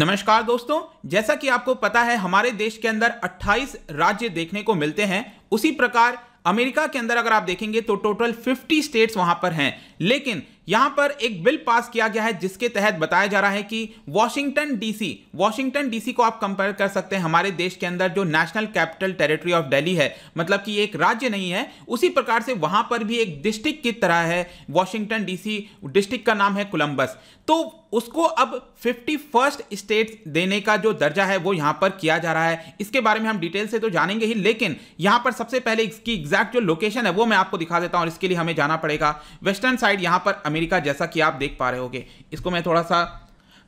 नमस्कार दोस्तों जैसा कि आपको पता है हमारे देश के अंदर 28 राज्य देखने को मिलते हैं उसी प्रकार अमेरिका के अंदर अगर आप देखेंगे तो टोटल 50 स्टेट्स वहां पर हैं लेकिन यहां पर एक बिल पास किया गया है जिसके तहत बताया जा रहा है कि वॉशिंगटन डीसी वॉशिंगटन डीसी को आप कंपेयर कर सकते हैं हमारे देश के अंदर जो National Capital Territory of Delhi है मतलब कि एक राज्य नहीं है उसी प्रकार से वहां पर भी एक डिस्ट्रिक्ट की तरह है वॉशिंगटन डीसी डिस्ट्रिक्ट का नाम है कोलंबस तो उसको अब फिफ्टी फर्स्ट स्टेट देने का जो दर्जा है वो यहां पर किया जा रहा है इसके बारे में हम डिटेल से तो जानेंगे ही लेकिन यहां पर सबसे पहले इसकी एग्जैक्ट जो लोकेशन है वो मैं आपको दिखा देता हूं और इसके लिए हमें जाना पड़ेगा वेस्टर्न साइड यहां पर अमेरिका जैसा कि आप देख पा रहे होगे इसको मैं थोड़ा सा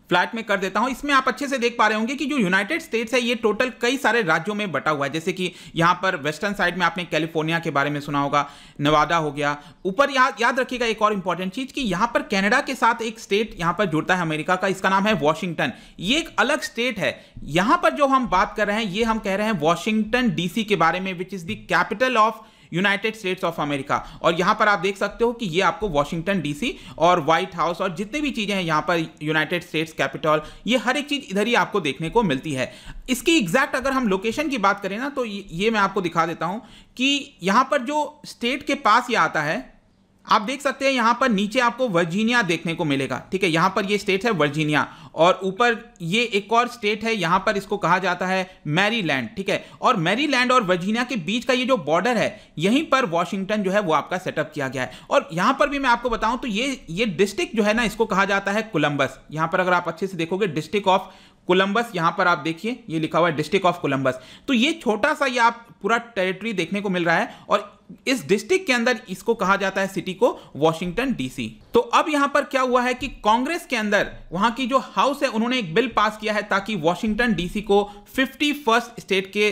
फ्लैट में कर देता हूं इसमें आप अच्छे से देख पा रहे होंगे कि जो यूनाइटेड स्टेट्स है ये टोटल कई सारे राज्यों में बटा हुआ है जैसे कि यहां पर वेस्टर्न साइड में आपने कैलिफोर्निया के बारे में सुना होगा नवादा हो गया ऊपर या, याद रखिएगा एक और इंपॉर्टेंट चीज़ कि यहां पर कनाडा के साथ एक स्टेट यहां पर जुड़ता है अमेरिका का इसका नाम है वॉशिंगटन ये एक अलग स्टेट है यहां पर जो हम बात कर रहे हैं ये हम कह रहे हैं वॉशिंगटन डीसी के बारे में which is the capital of United States of America और यहां पर आप देख सकते हो कि ये आपको वॉशिंगटन डीसी और व्हाइट हाउस और जितने भी चीज़ें हैं यहाँ पर यूनाइटेड स्टेट्स कैपिटल ये हर एक चीज़ इधर ही आपको देखने को मिलती है इसकी एग्जैक्ट अगर हम लोकेशन की बात करें ना तो ये मैं आपको दिखा देता हूं कि यहां पर जो स्टेट के पास ये आता है आप देख सकते हैं यहां पर नीचे आपको वर्जीनिया देखने को मिलेगा ठीक है यहां पर ये स्टेट है वर्जीनिया और ऊपर ये एक और स्टेट है यहां पर इसको कहा जाता है मैरीलैंड ठीक है और मैरीलैंड और वर्जीनिया के बीच का ये जो बॉर्डर है यहीं पर वॉशिंगटन जो है वो आपका सेटअप किया गया है और यहां पर भी मैं आपको बताऊं तो ये ये डिस्ट्रिक्ट जो है ना इसको कहा जाता है कोलंबस यहां पर अगर आप अच्छे से देखोगे डिस्ट्रिक्ट ऑफ कोलंबस यहां पर आप देखिए ये लिखा हुआ है डिस्ट्रिक्ट ऑफ कोलंबस तो ये छोटा सा ये आप पूरा टेरिटरी देखने को मिल रहा है और इस डिस्ट्रिक्ट के अंदर इसको कहा जाता है सिटी को वॉशिंगटन डीसी तो अब यहां पर क्या हुआ है कि कांग्रेस के अंदर वहां की जो हाउस है उन्होंने एक बिल पास किया है ताकि वॉशिंगटन डीसी को फिफ्टी फर्स्ट स्टेट के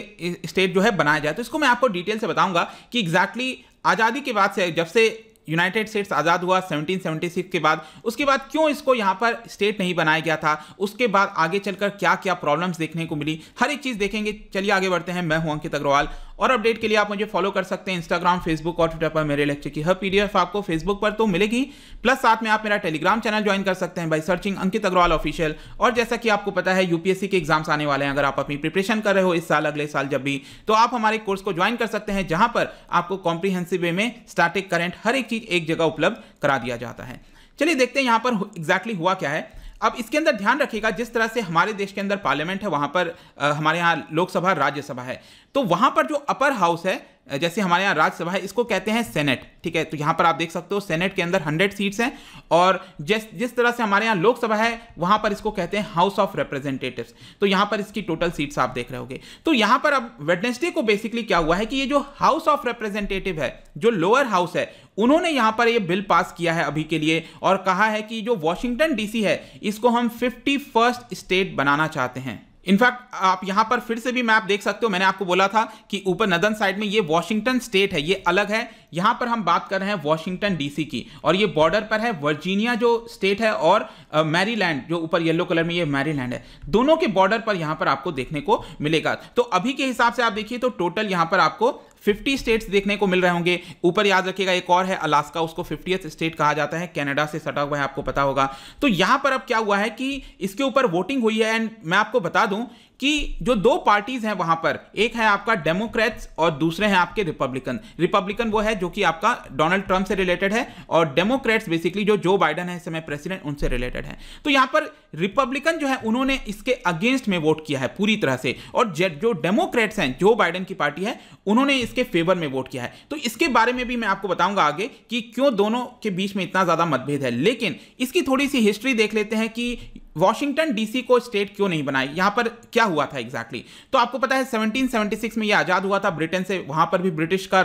स्टेट जो है बनाया जाए तो इसको मैं आपको डिटेल से बताऊंगा कि एग्जैक्टली exactly आज़ादी के बाद से जब से यूनाइटेड स्टेट्स आज़ाद हुआ 1776 के बाद उसके बाद क्यों इसको यहाँ पर स्टेट नहीं बनाया गया था उसके बाद आगे चलकर क्या क्या प्रॉब्लम्स देखने को मिली हर एक चीज़ देखेंगे चलिए आगे बढ़ते हैं मैं हूँ अंकित अग्रवाल और अपडेट के लिए आप मुझे फॉलो कर सकते हैं इंस्टाग्राम फेसबुक और ट्विटर पर मेरे लेक्चर की हर पीडीएफ आपको फेसबुक पर तो मिलेगी प्लस साथ में आप मेरा टेलीग्राम चैनल ज्वाइन कर सकते हैं by searching Ankit Agrawal official और जैसा कि आपको पता है यूपीएससी के एग्जाम्स आने वाले हैं अगर आप अपनी प्रिपरेशन कर रहे हो इस साल अगले साल जब भी तो आप हमारे कोर्स को ज्वाइन कर सकते हैं जहां पर आपको कॉम्प्रीहेंसिव वे में स्टार्टिक करेंट हर एक चीज एक जगह उपलब्ध करा दिया जाता है चलिए देखते हैं यहाँ पर एग्जैक्टली हुआ क्या है अब इसके अंदर ध्यान रखिएगा जिस तरह से हमारे देश के अंदर पार्लियामेंट है वहां पर आ, हमारे यहाँ लोकसभा राज्यसभा है तो वहां पर जो अपर हाउस है जैसे हमारे यहाँ राज्यसभा है इसको कहते हैं सेनेट ठीक है तो यहाँ पर आप देख सकते हो सेनेट के अंदर हंड्रेड सीट्स हैं और जिस जिस तरह से हमारे यहाँ लोकसभा है वहाँ पर इसको कहते हैं हाउस ऑफ रिप्रेजेंटेटिव्स तो यहाँ पर इसकी टोटल सीट्स आप देख रहे होगे तो यहाँ पर अब वेडनेसडे को बेसिकली क्या हुआ है कि ये जो हाउस ऑफ रिप्रेजेंटेटिव है जो लोअर हाउस है उन्होंने यहां पर ये बिल पास किया है अभी के लिए और कहा है कि जो वॉशिंगटन डी है इसको हम फिफ्टी फर्स्ट स्टेट बनाना चाहते हैं इनफैक्ट आप यहां पर फिर से भी मैप देख सकते हो मैंने आपको बोला था कि ऊपर नदन साइड में ये वॉशिंगटन स्टेट है ये अलग है यहां पर हम बात कर रहे हैं वॉशिंगटन डीसी की और ये बॉर्डर पर है वर्जीनिया जो स्टेट है और मैरीलैंड uh, जो ऊपर येलो कलर में ये मैरीलैंड है दोनों के बॉर्डर पर यहां पर आपको देखने को मिलेगा तो अभी के हिसाब से आप देखिए तो टोटल यहां पर आपको 50 स्टेट्स देखने को मिल रहे होंगे ऊपर याद रखिएगा एक और है अलास्का उसको फिफ्टी स्टेट कहा जाता है कनाडा से सटा हुआ है आपको पता होगा तो यहां पर अब क्या हुआ है कि इसके ऊपर वोटिंग हुई है एंड मैं आपको बता दूं कि जो दो पार्टीज हैं वहां पर एक है आपका डेमोक्रेट्स और दूसरे हैं आपके रिपब्लिकन रिपब्लिकन वो है जो कि आपका डोनाल्ड ट्रंप से रिलेटेड है और डेमोक्रेट्स बेसिकली जो जो बाइडन है इस समय प्रेसिडेंट उनसे रिलेटेड है तो यहां पर रिपब्लिकन जो है उन्होंने इसके अगेंस्ट में वोट किया है पूरी तरह से और जो डेमोक्रेट्स हैं जो बाइडन की पार्टी है उन्होंने इसके फेवर में वोट किया है तो इसके बारे में भी मैं आपको बताऊंगा आगे कि क्यों दोनों के बीच में इतना ज्यादा मतभेद है लेकिन इसकी थोड़ी सी हिस्ट्री देख लेते हैं कि वॉशिंगटन डीसी को स्टेट क्यों नहीं बनाई यहां पर क्या हुआ था एग्जैक्टली exactly? तो आपको पता है 1776 में ये आज़ाद हुआ था ब्रिटेन से वहां पर भी ब्रिटिश का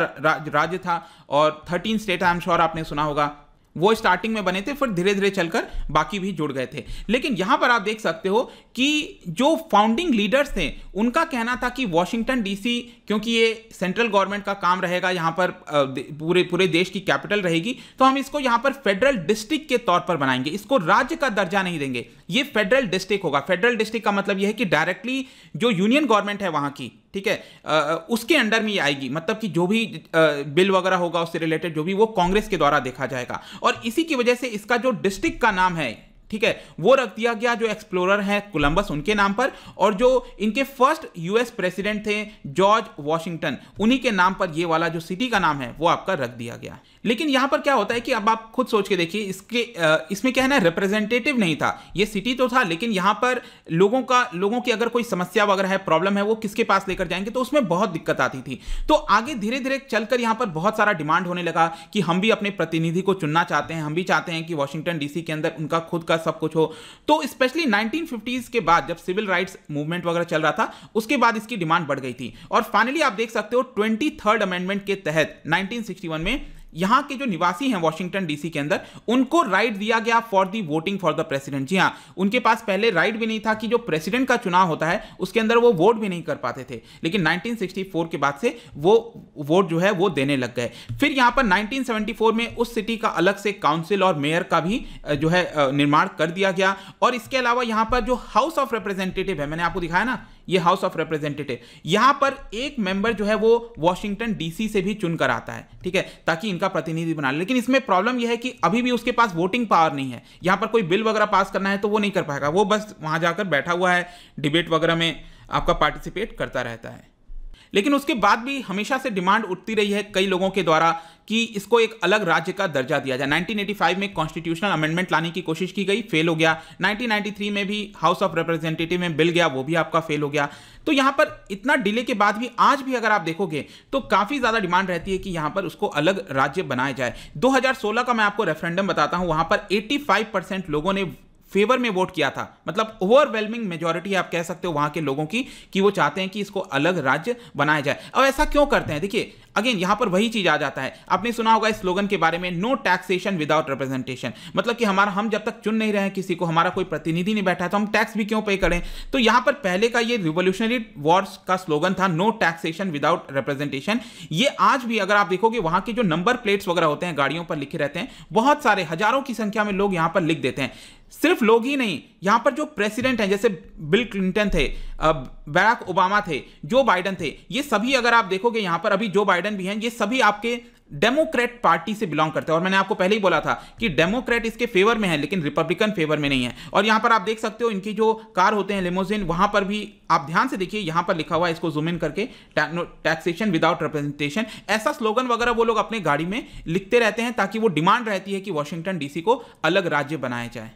राज्य था और 13 स्टेट आई एम श्योर आपने सुना होगा वो स्टार्टिंग में बने थे फिर धीरे धीरे चलकर बाकी भी जुड़ गए थे लेकिन यहां पर आप देख सकते हो कि जो फाउंडिंग लीडर्स थे उनका कहना था कि वॉशिंगटन डीसी क्योंकि ये सेंट्रल गवर्नमेंट का काम रहेगा यहां पर पूरे पूरे देश की कैपिटल रहेगी तो हम इसको यहां पर फेडरल डिस्ट्रिक्ट के तौर पर बनाएंगे इसको राज्य का दर्जा नहीं देंगे ये फेडरल डिस्ट्रिक्ट होगा फेडरल डिस्ट्रिक्ट का मतलब यह है कि डायरेक्टली जो यूनियन गवर्नमेंट है वहां की ठीक है उसके अंडर में ये आएगी मतलब कि जो भी बिल वगैरह होगा उससे रिलेटेड जो भी वो कांग्रेस के द्वारा देखा जाएगा और इसी की वजह से इसका जो डिस्ट्रिक्ट का नाम है ठीक है वो रख दिया गया जो एक्सप्लोरर हैं कोलंबस उनके नाम पर और जो इनके फर्स्ट यूएस प्रेसिडेंट थे जॉर्ज वॉशिंगटन उन्हीं के नाम पर ये वाला जो सिटी का नाम है वो आपका रख दिया गया लेकिन यहां पर क्या होता है कि अब आप खुद सोच के देखिए इसके इसमें क्या है ना रिप्रेजेंटेटिव नहीं था ये सिटी तो था लेकिन यहां पर लोगों का लोगों की अगर कोई समस्या वगैरह है प्रॉब्लम है वो किसके पास लेकर जाएंगे तो उसमें बहुत दिक्कत आती थी तो आगे धीरे धीरे चलकर यहां पर बहुत सारा डिमांड होने लगा कि हम भी अपने प्रतिनिधि को चुनना चाहते हैं हम भी चाहते हैं कि वॉशिंगटन डीसी के अंदर उनका खुद का सब कुछ हो तो स्पेशली 1950s के बाद जब सिविल राइट्स मूवमेंट वगैरह चल रहा था उसके बाद इसकी डिमांड बढ़ गई थी और फाइनली आप देख सकते हो ट्वेंटी अमेंडमेंट के तहत नाइनटीन में यहां के जो निवासी हैं वॉशिंगटन डीसी के अंदर उनको राइट दिया गया for the voting for the president जी हाँ उनके पास पहले राइट भी नहीं था कि जो प्रेसिडेंट का चुनाव होता है उसके अंदर वो वोट भी नहीं कर पाते थे लेकिन 1964 के बाद से वो वोट जो है वो देने लग गए फिर यहां पर 1974 में उस सिटी का अलग से काउंसिल और मेयर का भी जो है निर्माण कर दिया गया और इसके अलावा यहां पर जो हाउस ऑफ रिप्रेजेंटेटिव है मैंने आपको दिखाया ना ये हाउस ऑफ रिप्रेजेंटेटिव यहां पर एक मेंबर जो है वो वॉशिंगटन डीसी से भी चुनकर आता है ठीक है ताकि इनका प्रतिनिधि बना लेकिन इसमें प्रॉब्लम यह है कि अभी भी उसके पास वोटिंग पावर नहीं है यहां पर कोई बिल वगैरह पास करना है तो वो नहीं कर पाएगा वो बस वहां जाकर बैठा हुआ है डिबेट वगैरह में आपका पार्टिसिपेट करता रहता है लेकिन उसके बाद भी हमेशा से डिमांड उठती रही है कई लोगों के द्वारा कि इसको एक अलग राज्य का दर्जा दिया जाए 1985 में कॉन्स्टिट्यूशनल अमेंडमेंट लाने की कोशिश की गई फेल हो गया 1993 में भी हाउस ऑफ रिप्रेजेंटेटिव में बिल गया वो भी आपका फेल हो गया तो यहाँ पर इतना डिले के बाद भी आज भी अगर आप देखोगे तो काफ़ी ज़्यादा डिमांड रहती है कि यहाँ पर उसको अलग राज्य बनाया जाए 2016 का मैं आपको रेफरेंडम बताता हूँ वहाँ पर 85 लोगों ने फेवर में वोट किया था मतलब ओवरवेलमिंग मेजोरिटी आप कह सकते हो वहां के लोगों की कि वो चाहते हैं कि इसको अलग राज्य बनाया जाए अब ऐसा क्यों करते हैं देखिए अगेन यहां पर वही चीज आ जाता है आपने सुना होगा इस स्लोगन के बारे में नो टैक्सेशन विदाउट रिप्रेजेंटेशन मतलब कि हमारा हम जब तक चुन नहीं रहे किसी को हमारा कोई प्रतिनिधि नहीं बैठा है तो हम टैक्स भी क्यों पे करें तो यहां पर पहले का ये रिवोल्यूशनरी वॉर्स का स्लोगन था नो टैक्सेशन विदाउट रिप्रेजेंटेशन ये आज भी अगर आप देखोगे वहां के जो नंबर प्लेट्स वगैरह होते हैं गाड़ियों पर लिखे रहते हैं बहुत सारे हजारों की संख्या में लोग यहां पर लिख देते हैं सिर्फ लोग ही नहीं यहाँ पर जो प्रेसिडेंट हैं जैसे बिल क्लिंटन थे बराक ओबामा थे जो बाइडन थे ये सभी अगर आप देखोगे यहाँ पर अभी जो बाइडन भी हैं ये सभी आपके डेमोक्रेट पार्टी से बिलोंग करते हैं और मैंने आपको पहले ही बोला था कि डेमोक्रेट इसके फेवर में है लेकिन रिपब्लिकन फेवर में नहीं है और यहाँ पर आप देख सकते हो इनकी जो कार होते हैं लेमोजिन वहाँ पर भी आप ध्यान से देखिए यहाँ पर लिखा हुआ है इसको जूम इन करके टैक्सेशन विदाउट रिप्रेजेंटेशन ऐसा स्लोगन वगैरह वो लोग अपने गाड़ी में लिखते रहते हैं ताकि वो डिमांड रहती है कि वॉशिंगटन डी को अलग राज्य बनाया जाए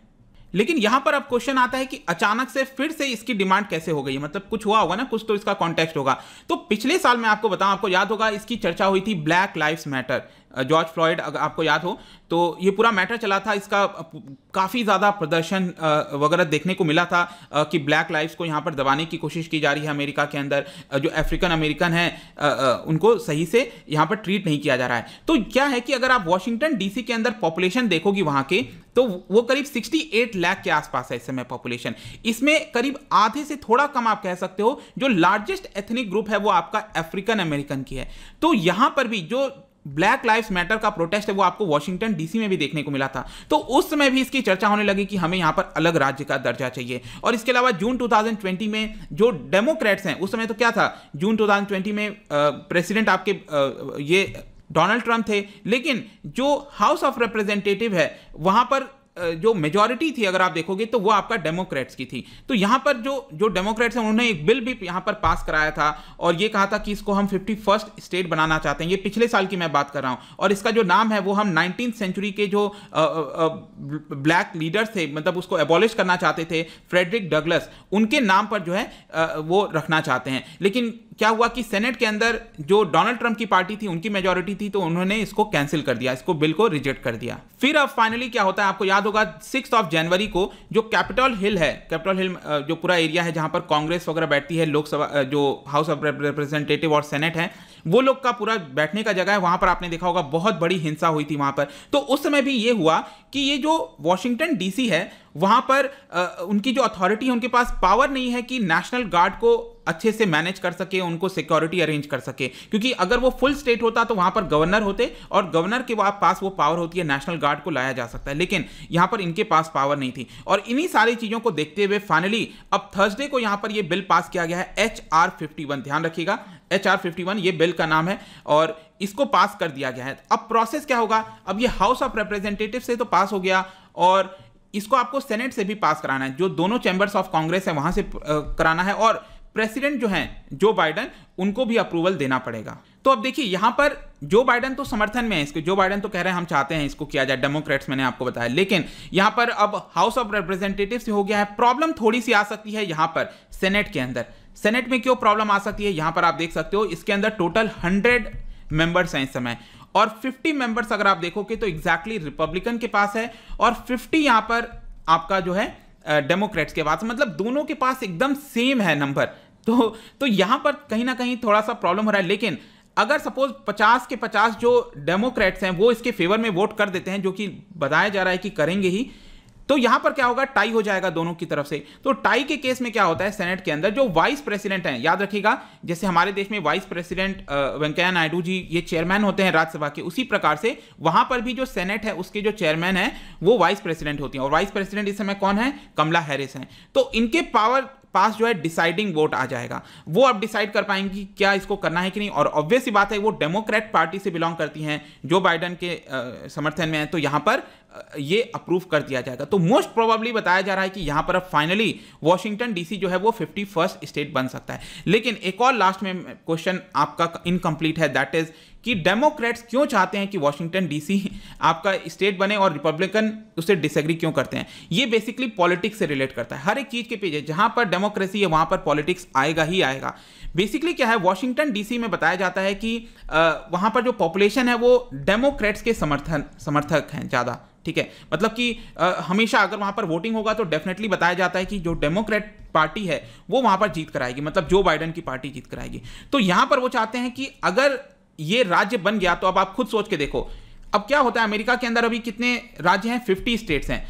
लेकिन यहां पर अब क्वेश्चन आता है कि अचानक से फिर से इसकी डिमांड कैसे हो गई है मतलब कुछ हुआ होगा ना कुछ तो इसका कॉन्टेक्स्ट होगा तो पिछले साल में आपको बताऊं आपको याद होगा इसकी चर्चा हुई थी black life matter George Floyd अगर आपको याद हो तो ये पूरा मैटर चला था इसका काफ़ी ज़्यादा प्रदर्शन वगैरह देखने को मिला था कि ब्लैक लाइफ्स को यहाँ पर दबाने की कोशिश की जा रही है अमेरिका के अंदर जो अफ्रीकन अमेरिकन हैं उनको सही से यहाँ पर ट्रीट नहीं किया जा रहा है तो क्या है कि अगर आप वॉशिंगटन डी के अंदर पॉपुलेशन देखोगी वहाँ के तो वो करीब 68 लाख के आसपास है इस समय पॉपुलेशन इसमें करीब आधे से थोड़ा कम आप कह सकते हो जो लार्जेस्ट एथनिक ग्रुप है वो आपका अफ्रीकन अमेरिकन की है तो यहाँ पर भी जो ब्लैक लाइफ मैटर का प्रोटेस्ट है वो आपको वॉशिंगटन डीसी में भी देखने को मिला था तो उस समय भी इसकी चर्चा होने लगी कि हमें यहां पर अलग राज्य का दर्जा चाहिए और इसके अलावा जून 2020 में जो डेमोक्रेट्स हैं उस समय तो क्या था जून 2020 में प्रेसिडेंट आपके आ, ये डोनाल्ड ट्रंप थे लेकिन जो हाउस ऑफ रिप्रेजेंटेटिव है वहां पर जो मेजॉरिटी थी अगर आप देखोगे तो वो आपका डेमोक्रेट्स की थी तो यहाँ पर जो जो डेमोक्रेट्स हैं उन्होंने एक बिल भी यहाँ पर पास कराया था और ये कहा था कि इसको हम फिफ्टी फर्स्ट स्टेट बनाना चाहते हैं ये पिछले साल की मैं बात कर रहा हूँ और इसका जो नाम है वो हम नाइनटीन सेंचुरी के जो ब्लैक लीडर्स थे मतलब उसको एबॉलिश करना चाहते थे फ्रेडरिक डगलस उनके नाम पर जो है वो रखना चाहते हैं लेकिन क्या हुआ कि सेनेट के अंदर जो डोनाल्ड ट्रंप की पार्टी थी उनकी मेजोरिटी थी तो उन्होंने इसको कैंसिल कर दिया इसको बिल को रिजेक्ट कर दिया फिर अब फाइनली क्या होता है आपको याद होगा सिक्स ऑफ जनवरी को जो कैपिटल हिल है कैपिटल हिल जो पूरा एरिया है जहां पर कांग्रेस वगैरह बैठती है लोकसभा जो हाउस ऑफ रिप्रेजेंटेटिव और सेनेट है वो लोग का पूरा बैठने का जगह है वहां पर आपने देखा होगा बहुत बड़ी हिंसा हुई थी वहां पर तो उस समय भी ये हुआ कि ये जो वॉशिंगटन डीसी है वहां पर आ, उनकी जो अथॉरिटी है उनके पास पावर नहीं है कि नेशनल गार्ड को अच्छे से मैनेज कर सके उनको सिक्योरिटी अरेंज कर सके क्योंकि अगर वो फुल स्टेट होता तो वहां पर गवर्नर होते और गवर्नर के पास वो पावर होती है नेशनल गार्ड को लाया जा सकता है लेकिन यहां पर इनके पास पावर नहीं थी और इन्हीं सारी चीजों को देखते हुए फाइनली अब थर्सडे को यहां पर यह बिल पास किया गया है एच आर फिफ्टी वन ध्यान रखिएगा एच आर फिफ्टी वन ये बिल का नाम है और इसको पास कर दिया गया है अब प्रोसेस क्या होगा अब ये हाउस ऑफ रिप्रेजेंटेटिव से तो पास हो गया और इसको आपको सेनेट से भी पास कराना है जो दोनों चैम्बर्स ऑफ कांग्रेस है वहां से कराना है और प्रेसिडेंट जो हैं जो बाइडन उनको भी अप्रूवल देना पड़ेगा तो अब देखिए यहां पर जो बाइडन तो समर्थन में है इसके जो बाइडन तो कह रहे हैं हम चाहते हैं इसको किया जाए डेमोक्रेट्स मैंने आपको बताया लेकिन यहां पर अब हाउस ऑफ रिप्रेजेंटेटिव से हो गया है प्रॉब्लम थोड़ी सी आ सकती है यहां पर सेनेट के अंदर सेनेट में क्यों प्रॉब्लम आ सकती है यहाँ पर आप देख सकते हो इसके अंदर टोटल हंड्रेड मेंबर्स हैं इस समय और फिफ्टी मेंबर्स अगर आप देखोगे तो एग्जैक्टली exactly रिपब्लिकन के पास है और फिफ्टी यहाँ पर आपका जो है डेमोक्रेट्स के पास मतलब दोनों के पास एकदम सेम है नंबर तो तो यहां पर कहीं ना कहीं थोड़ा सा प्रॉब्लम हो रहा है लेकिन अगर सपोज 50 के 50 जो डेमोक्रेट्स हैं वो इसके फेवर में वोट कर देते हैं जो कि बताया जा रहा है कि करेंगे ही तो यहां पर क्या होगा टाई हो जाएगा दोनों की तरफ से तो टाई के केस में क्या होता है सेनेट के अंदर जो वाइस प्रेसिडेंट हैं याद रखिएगा जैसे हमारे देश में वाइस प्रेसिडेंट वेंकैया नायडू जी ये चेयरमैन होते हैं राज्यसभा के उसी प्रकार से वहां पर भी जो सेनेट है उसके जो चेयरमैन है वो वाइस प्रेसिडेंट होती है और वाइस प्रेसिडेंट इस समय कौन है कमला हैरिस है तो इनके पावर पास जो है डिसाइडिंग वोट आ जाएगा वो अब डिसाइड कर पाएंगे क्या इसको करना है कि नहीं और ऑब्वियस बात है वो डेमोक्रेट पार्टी से बिलोंग करती हैं जो बाइडन के समर्थन में है तो यहां पर ये अप्रूव कर दिया जाएगा तो मोस्ट प्रोबेबली बताया जा रहा है कि यहां पर अब फाइनली वॉशिंगटन डीसी जो है वो फिफ्टी फर्स्ट स्टेट बन सकता है लेकिन एक और लास्ट में क्वेश्चन आपका इनकम्प्लीट है दैट इज कि डेमोक्रेट्स क्यों चाहते हैं कि वॉशिंगटन डीसी आपका स्टेट बने और रिपब्लिकन उसे डिसएग्री क्यों करते हैं ये बेसिकली पॉलिटिक्स से रिलेट करता है हर एक चीज़ के पेज है जहाँ पर डेमोक्रेसी है वहाँ पर पॉलिटिक्स आएगा ही आएगा बेसिकली क्या है वॉशिंगटन डीसी में बताया जाता है कि वहाँ पर जो पॉपुलेशन है वो डेमोक्रेट्स के समर्थन समर्थक हैं ज़्यादा ठीक है मतलब कि आ, हमेशा अगर वहाँ पर वोटिंग होगा तो डेफिनेटली बताया जाता है कि जो डेमोक्रेट पार्टी है वो वहां पर जीत कराएगी मतलब जो बाइडन की पार्टी जीत कराएगी तो यहाँ पर वो चाहते हैं कि अगर ये राज्य बन गया तो अब आप खुद सोच के देखो अब क्या होता है अमेरिका के अंदर अभी कितने राज्य हैं फिफ्टी स्टेट्स हैं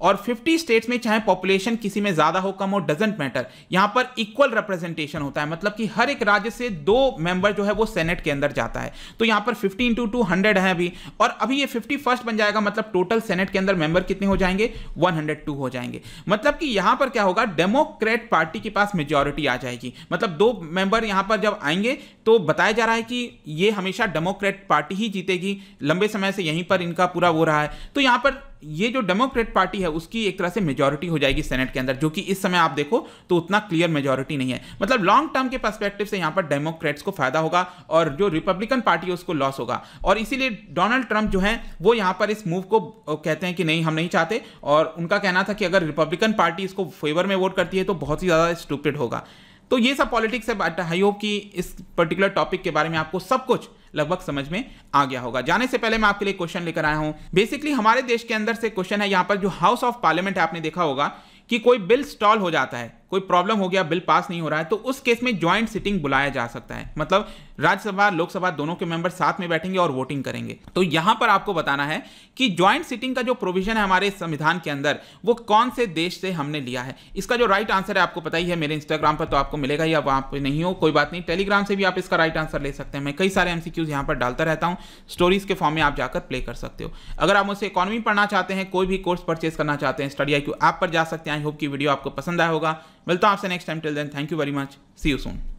और 50 स्टेट्स में चाहे पॉपुलेशन किसी में ज्यादा हो कम हो डजेंट मैटर यहां पर इक्वल रिप्रेजेंटेशन होता है मतलब कि हर एक राज्य से दो मेंबर जो है वो सेनेट के अंदर जाता है तो यहां पर 50 इंटू टू हंड्रेड है अभी और अभी ये 50 फर्स्ट बन जाएगा मतलब टोटल सेनेट के अंदर मेंबर कितने हो जाएंगे 102 हो जाएंगे मतलब कि यहां पर क्या होगा डेमोक्रेट पार्टी के पास मेजोरिटी आ जाएगी मतलब दो मेंबर यहां पर जब आएंगे तो बताया जा रहा है कि ये हमेशा डेमोक्रेट पार्टी ही जीतेगी लंबे समय से यहीं पर इनका पूरा वो रहा है तो यहां पर ये जो डेमोक्रेट पार्टी है उसकी एक तरह से मेजोरिटी हो जाएगी सेनेट के अंदर जो कि इस समय आप देखो तो उतना क्लियर मेजोरिटी नहीं है मतलब लॉन्ग टर्म के पर्सपेक्टिव से यहाँ पर डेमोक्रेट्स को फायदा होगा और जो रिपब्लिकन पार्टी है उसको लॉस होगा और इसीलिए डोनाल्ड ट्रंप जो है वो यहाँ पर इस मूव को कहते हैं कि नहीं हम नहीं चाहते और उनका कहना था कि अगर रिपब्लिकन पार्टी इसको फेवर में वोट करती है तो बहुत ही ज़्यादा स्टूपिड होगा तो ये सब पॉलिटिक्स है बट आई होप कि इस पर्टिकुलर टॉपिक के बारे में आपको सब कुछ लगभग समझ में आ गया होगा जाने से पहले मैं आपके लिए क्वेश्चन लेकर आया हूं बेसिकली हमारे देश के अंदर से क्वेश्चन है यहां पर जो हाउस ऑफ पार्लियामेंट आपने देखा होगा कि कोई बिल स्टॉल हो जाता है कोई प्रॉब्लम हो गया बिल पास नहीं हो रहा है तो उस केस में ज्वाइंट सिटिंग बुलाया जा सकता है मतलब राज्यसभा लोकसभा दोनों के मेंबर साथ में बैठेंगे और वोटिंग करेंगे तो यहां पर आपको बताना है कि ज्वाइंट सिटिंग का जो प्रोविजन है हमारे संविधान के अंदर वो कौन से देश से हमने लिया है इसका जो राइट आंसर है आपको पता ही है मेरे इंस्टाग्राम पर तो आपको मिलेगा ही अब आप नहीं हो कोई बात नहीं टेलीग्राम से भी आप इसका राइट आंसर ले सकते हैं मैं कई सारे एमसीक्यूज यहां पर डालता रहता हूं स्टोरीज के फॉर्म में आप जाकर प्ले कर सकते हो अगर आप मुझसे इकोनॉमी पढ़ना चाहते हैं कोई भी कोर्स परचेज करना चाहते हैं स्टडी आई क्यू ऐप पर जा सकते हैं आई होप की वीडियो आपको पसंद आया होगा मिलता हूं आपसे next time till then thank you very much see you soon